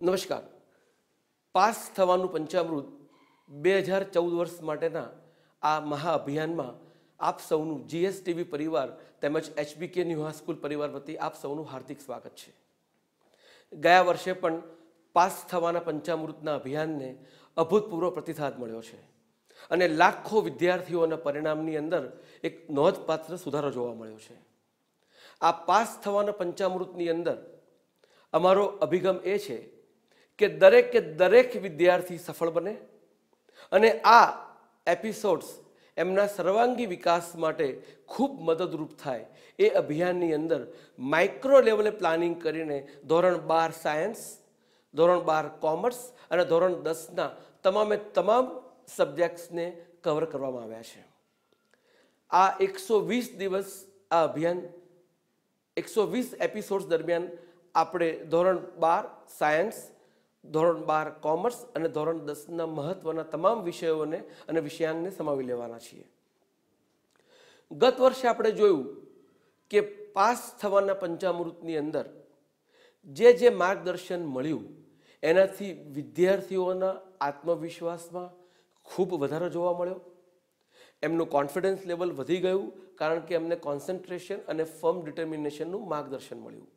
નમસ્કાર પાસ થવાનું પંચામૃત બે હજાર ચૌદ વર્ષ માટેના આ મહાઅભિયાનમાં આપ સૌનું જીએસટીવી પરિવાર તેમજ એચબીકે ન્યૂ હાઈસ્કૂલ પરિવાર વતી આપ સૌનું હાર્દિક સ્વાગત છે ગયા વર્ષે પણ પાસ થવાના પંચામૃતના અભિયાનને અભૂતપૂર્વ પ્રતિસાદ મળ્યો છે અને લાખો વિદ્યાર્થીઓના પરિણામની અંદર એક નોંધપાત્ર સુધારો જોવા મળ્યો છે આ પાસ થવાના પંચામૃતની અંદર અમારો અભિગમ એ છે કે દરેકે દરેક વિદ્યાર્થી સફળ બને અને આ એપિસોડ્સ એમના સર્વાંગી વિકાસ માટે ખૂબ મદદરૂપ થાય એ અભિયાનની અંદર માઇક્રો લેવલે પ્લાનિંગ કરીને ધોરણ બાર સાયન્સ ધોરણ બાર કોમર્સ અને ધોરણ દસના તમામે તમામ સબ્જેક્ટ્સને કવર કરવામાં આવ્યા છે આ એકસો વીસ દિવસ આ અભિયાન એકસો વીસ એપિસોડ્સ દરમિયાન આપણે ધોરણ બાર સાયન્સ ધોરણ બાર કોમર્સ અને ધોરણ દસના મહત્વના તમામ વિષયોને અને વિષયાંગને સમાવી લેવાના છીએ ગત વર્ષે આપણે જોયું કે પાસ થવાના પંચામૃતની અંદર જે જે માર્ગદર્શન મળ્યું એનાથી વિદ્યાર્થીઓના આત્મવિશ્વાસમાં ખૂબ વધારો જોવા મળ્યો એમનું કોન્ફિડન્સ લેવલ વધી ગયું કારણ કે એમને કોન્સન્ટ્રેશન અને ફર્મ ડિટર્મિનેશનનું માર્ગદર્શન મળ્યું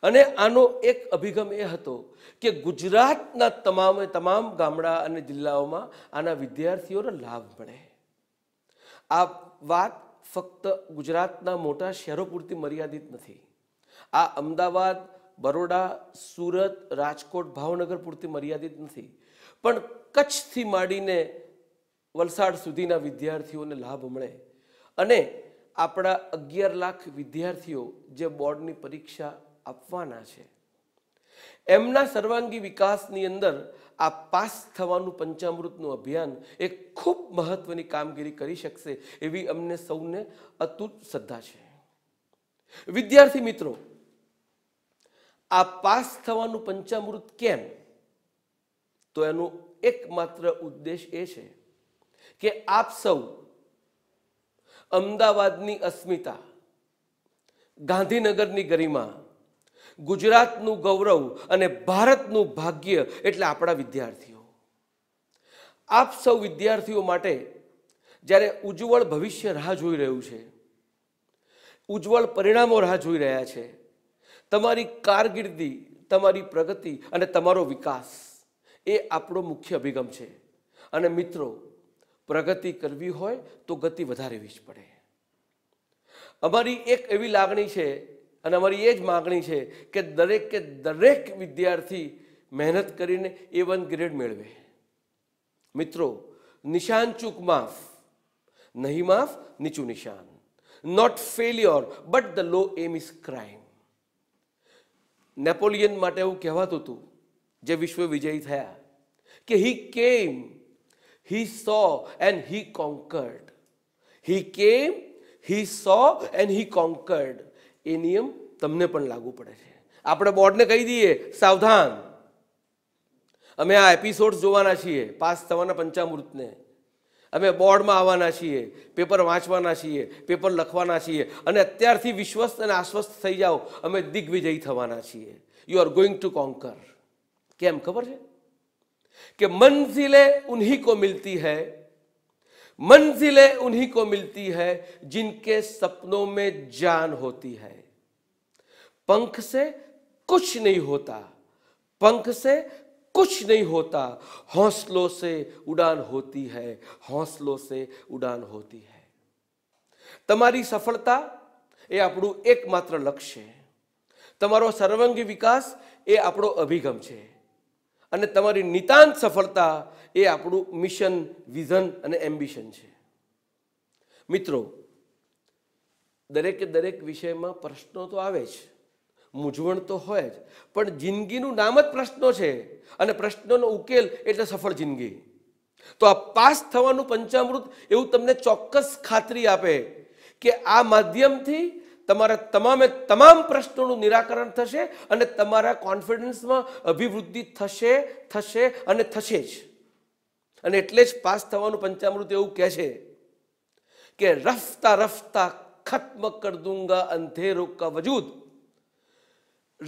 અને આનો એક અભિગમ એ હતો કે ગુજરાતના તમામે તમામ ગામડા અને જિલ્લાઓમાં આના વિદ્યાર્થીઓને લાભ મળે આ વાત ફક્ત ગુજરાતના મોટા શહેરો પૂરતી મર્યાદિત નથી આ અમદાવાદ બરોડા સુરત રાજકોટ ભાવનગર પૂરતી મર્યાદિત નથી પણ કચ્છથી માંડીને વલસાડ સુધીના વિદ્યાર્થીઓને લાભ મળે અને આપણા અગિયાર લાખ વિદ્યાર્થીઓ જે બોર્ડની પરીક્ષા આપવાના છે એમના સર્વાંગી વિકાસની અંદર આ પાસ થવાનું પંચામૃતનું અભિયાન એ ખૂબ મહત્વની કામગીરી કરી શકશે એવી અમને સૌને અતુટ શ્રદ્ધા છે વિદ્યાર્થી મિત્રો આ પાસ થવાનું પંચામૃત કેમ તો એનો એકમાત્ર ઉદ્દેશ એ છે કે આપ સૌ અમદાવાદની અસ્મિતા ગાંધીનગરની ગરિમા ગુજરાતનું ગૌરવ અને ભારતનું ભાગ્ય એટલે આપણા વિદ્યાર્થીઓ આપ સૌ વિદ્યાર્થીઓ માટે જ્યારે ઉજ્જવળ ભવિષ્ય રાહ જોઈ રહ્યું છે ઉજ્જવળ પરિણામો રાહ જોઈ રહ્યા છે તમારી કારકિર્દી તમારી પ્રગતિ અને તમારો વિકાસ એ આપણો મુખ્ય અભિગમ છે અને મિત્રો પ્રગતિ કરવી હોય તો ગતિ વધારવી જ પડે અમારી એક એવી લાગણી છે અને અમારી એ જ માંગણી છે કે દરેક કે દરેક વિદ્યાર્થી મહેનત કરીને A1 ગ્રેડ મેળવે મિત્રો નિશાન ચૂક માં નહીં માફ નીચું નિશાન not failure but the low aim is crime Napoleon માટે હું કહેવાતો હતો જે વિશ્વ વિજેત થયા કે હી કેમ હી સો એન્ડ હી કોન્કરડ હી કેમ હી સો એન્ડ હી કોન્કરડ એ નિયમ તમને પણ લાગુ પડે છે આપણે બોર્ડને કહી દઈએ સાવધાન અમે આ એપિસોડ્સ જોવાના છીએ પાસ થવાના પંચામૃતને અમે બોર્ડમાં આવવાના છીએ પેપર વાંચવાના છીએ પેપર લખવાના છીએ અને અત્યારથી વિશ્વસ્ત અને આશ્વસ્ત થઈ જાઓ અમે દિગ્વિજયી થવાના છીએ you are going to conquer કેમ ખબર છે કે મંઝિલે ઉન્હી કો મિલતી હૈ मंजिलें उन्हीं को मिलती है जिनके सपनों में जान होती है पंख से कुछ नहीं होता पंख से कुछ नहीं होता हौसलों से उड़ान होती है हौसलों से उड़ान होती है तुम्हारी सफलता ये આપણું एकमात्र लक्ष्य है तमारो सर्वांगी विकास ये आप अभिगम है અને તમારી નિતાંત સફળતા એ આપણું મિશન વિઝન અને એમ્બિશન છે મિત્રો દરેકે દરેક વિષયમાં પ્રશ્નો તો આવે જ મૂંઝવણ તો હોય જ પણ જિંદગીનું નામ જ પ્રશ્નો છે અને પ્રશ્નોનો ઉકેલ એટલે સફળ જિંદગી તો આ પાસ થવાનું પંચામૃત એવું તમને ચોક્કસ ખાતરી આપે કે આ માધ્યમથી તમારા તમામે તમામ પ્રશ્નોનું નિરાકરણ થશે અને તમારા કોન્ફિડન્સમાં અભિવૃદ્ધિ થશે થશે અને થશે જ અને એટલે જ પાસ થવાનું પંચામૃત એવું કહે છે કે રફતા રફતા ખત્મ કર દૂંગા અંધેરો કા વજૂદ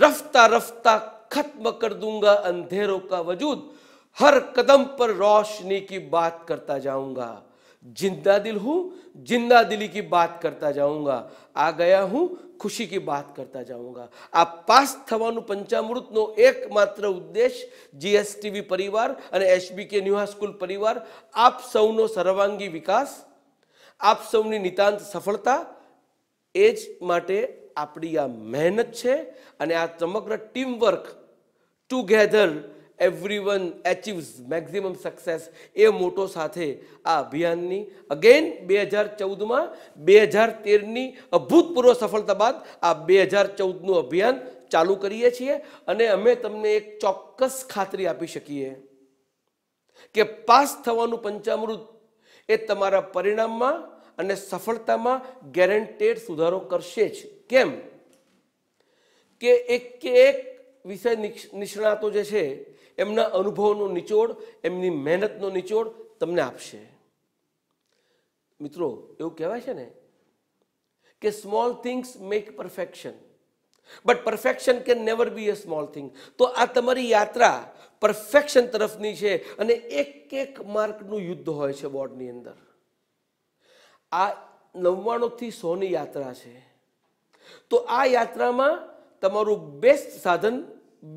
રફતા રફતા ખત્મ કર દુંગા અંધેરો કા વજૂદ હર કદમ પર રોશની કી બાત કરતા જાઉંગા जिंदा दिल हूँ जिंदा दिली की बात करता जाऊँगा આ ગયા હું ખુશી કી બાત કરતા જાઉંગા આ પાસ થવાનું પંચામૃતનો એકમાત્ર ઉદ્દેશ જીએસટીવી પરિવાર અને એસબીકે ન્યુહા સ્કૂલ પરિવાર આપ સૌનો સર્વાંગી વિકાસ આપ સૌની નિતાંત સફળતા એ જ માટે આપણી આ મહેનત છે અને આ સમગ્ર teamwork together everyone achieves maximum success એ મોટો સાથે આ અભિયાનની અગેન બે હજાર ચૌદમાં બે હજાર તેરની અભૂતપૂર્વ સફળતા બાદ આ બે હજાર ચૌદનું અભિયાન ચાલુ કરીએ છીએ અને અમે તમને એક ચોક્કસ ખાતરી આપી શકીએ કે પાસ થવાનું પંચામૃત એ તમારા પરિણામમાં અને સફળતામાં ગેરંટેડ સુધારો કરશે જ કેમ કે એક કે એક વિષય નિષ્ણાતો જે છે એમના અનુભવનો નિચોડ એમની મહેનતનો નિચોડ તમને આપશે મિત્રો એવું કહેવાય છે ને કે small things make perfection but perfection can never be a small thing તો આ તમારી યાત્રા પરફેક્શન તરફની છે અને એક એક માર્કનું યુદ્ધ હોય છે બોર્ડની અંદર આ નવ્વાણુંથી સોની યાત્રા છે તો આ યાત્રામાં તમારું બેસ્ટ સાધન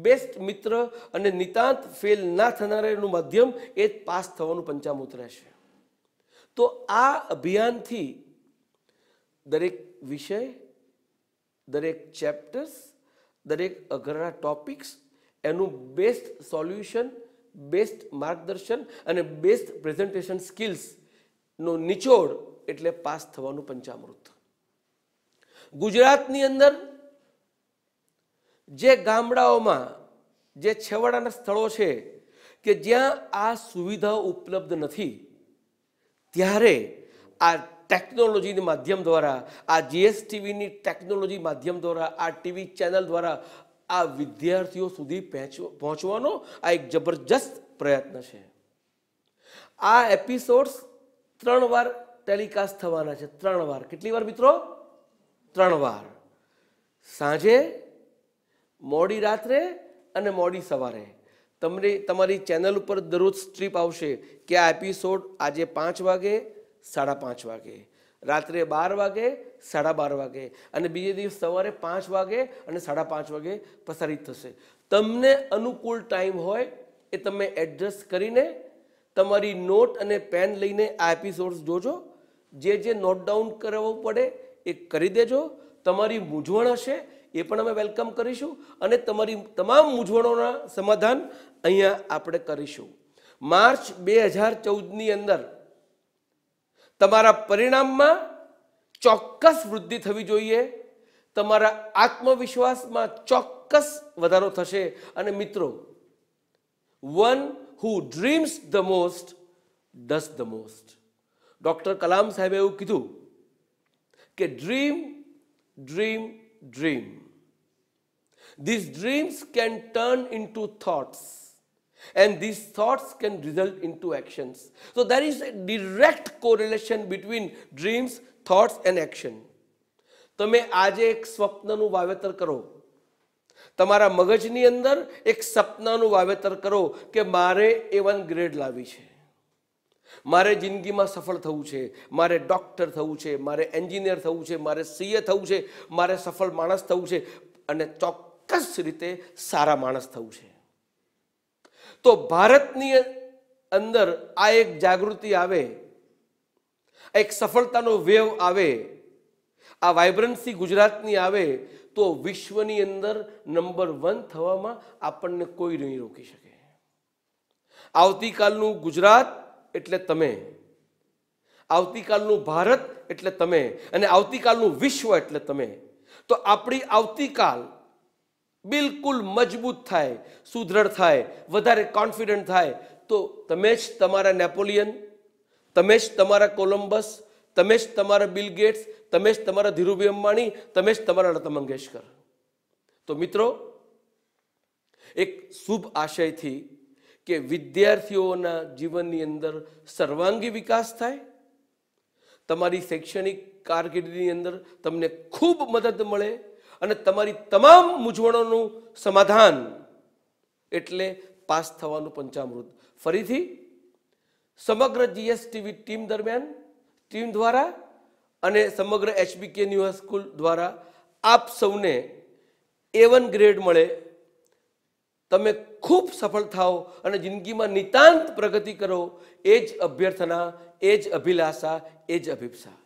બેસ્ટ મિત્ર અને નિતાંત ફેલ ના થનારાનું માધ્યમ એ પાસ થવાનું પંચામૃત રહેશે તો આ અભિયાનથી દરેક વિષય દરેક ચેપ્ટર્સ દરેક અઘરના ટોપિક્સ એનું બેસ્ટ સોલ્યુશન બેસ્ટ માર્ગદર્શન અને બેસ્ટ પ્રેઝન્ટેશન સ્કિલ્સનો નિચોડ એટલે પાસ થવાનું પંચામૃત ગુજરાતની અંદર જે ગામડાઓમાં જે છેવાડાના સ્થળો છે કે જ્યાં આ સુવિધા ઉપલબ્ધ નથી ત્યારે આ ટેકનોલોજીની માધ્યમ દ્વારા આ જીએસટીવીની ટેકનોલોજી માધ્યમ દ્વારા આ ટીવી ચેનલ દ્વારા આ વિદ્યાર્થીઓ સુધી પહોંચવાનો આ એક જબરજસ્ત પ્રયત્ન છે આ એપિસોડ્સ ત્રણ વાર ટેલિકાસ્ટ થવાના છે ત્રણ વાર કેટલી વાર મિત્રો ત્રણ વાર સાંજે મોડી રાત્રે અને મોડી સવારે તમને તમારી ચેનલ ઉપર દરરોજ સ્ટ્રીપ આવશે કે આ એપિસોડ આજે પાંચ વાગે સાડા પાંચ વાગે રાત્રે બાર વાગે સાડા બાર વાગે અને બીજે દિવસ સવારે પાંચ વાગે અને સાડા પાંચ વાગે પ્રસારિત થશે તમને અનુકૂળ ટાઈમ હોય એ તમે એડજસ્ટ કરીને તમારી નોટ અને પેન લઈને આ એપિસોડ્સ જોજો જે જે નોટ ડાઉન કરવું પડે એ કરી દેજો તમારી મૂંઝવણ હશે એ પણ અમે વેલકમ કરીશું અને તમારી તમામ મૂંઝવણોના સમાધાન અહીંયા આપણે કરીશું માર્ચ બે હજાર ચૌદની અંદર તમારા પરિણામમાં ચોક્કસ વૃદ્ધિ થવી જોઈએ તમારા આત્મવિશ્વાસમાં ચોક્કસ વધારો થશે અને મિત્રો one who dreams the most does the most doctor Kalam સાહેબે એવું કીધું કે dream dream dream. These dreams can turn into thoughts and these thoughts can result into actions. So there is a direct correlation between dreams, thoughts and action. તમે આજે એક સ્વપ્નનું વાવેતર કરો તમારા મગજની અંદર એક સપનાનું વાવેતર કરો કે મારે એ વન ગ્રેડ લાવી છે મારે જિંદગીમાં સફળ થવું છે મારે ડૉક્ટર થવું છે મારે એન્જિનિયર થવું છે મારે સીએ થવું છે મારે સફળ માણસ થવું છે અને ચોક્કસ રીતે સારા માણસ થવું છે તો ભારતની અંદર આ એક જાગૃતિ આવે એક સફળતાનો વેવ આવે આ વાયબ્રન્સી ગુજરાતની આવે તો વિશ્વની અંદર નંબર વન થવામાં આપણને કોઈ નહીં રોકી શકે આવતીકાલનું ગુજરાત એટલે તમે આવતીકાલનું ભારત એટલે તમે અને આવતીકાલનું વિશ્વ એટલે તમે તો આપણી આવતીકાલ બિલકુલ મજબૂત થાય સુદૃઢ થાય વધારે કોન્ફિડન્ટ થાય તો તમે જ તમારા નેપોલિયન તમે જ તમારા કોલમ્બસ તમે જ તમારા બિલ ગેટ્સ તમે જ તમારા ધીરુભાઈ અંબાણી તમે જ તમારા લતા મંગેશકર તો મિત્રો એક શુભ આશયથી કે વિદ્યાર્થીઓના જીવનની અંદર સર્વાંગી વિકાસ થાય તમારી શૈક્ષણિક કારકિર્દીની અંદર તમને ખૂબ મદદ મળે અને તમારી તમામ મૂંઝવણોનું સમાધાન એટલે પાસ થવાનું પંચામૃત ફરીથી સમગ્ર જીએસટીવી ટીમ દરમિયાન ટીમ દ્વારા અને સમગ્ર એચબીકે ન્યૂ સ્કૂલ દ્વારા આપ સૌને એવન ગ્રેડ મળે તમે ખૂબ સફળ થાઓ અને જિંદગીમાં નિતાંત પ્રગતિ કરો એ જ અભ્યર્થના એ જ અભિલાષા એ જ અભિપ્સા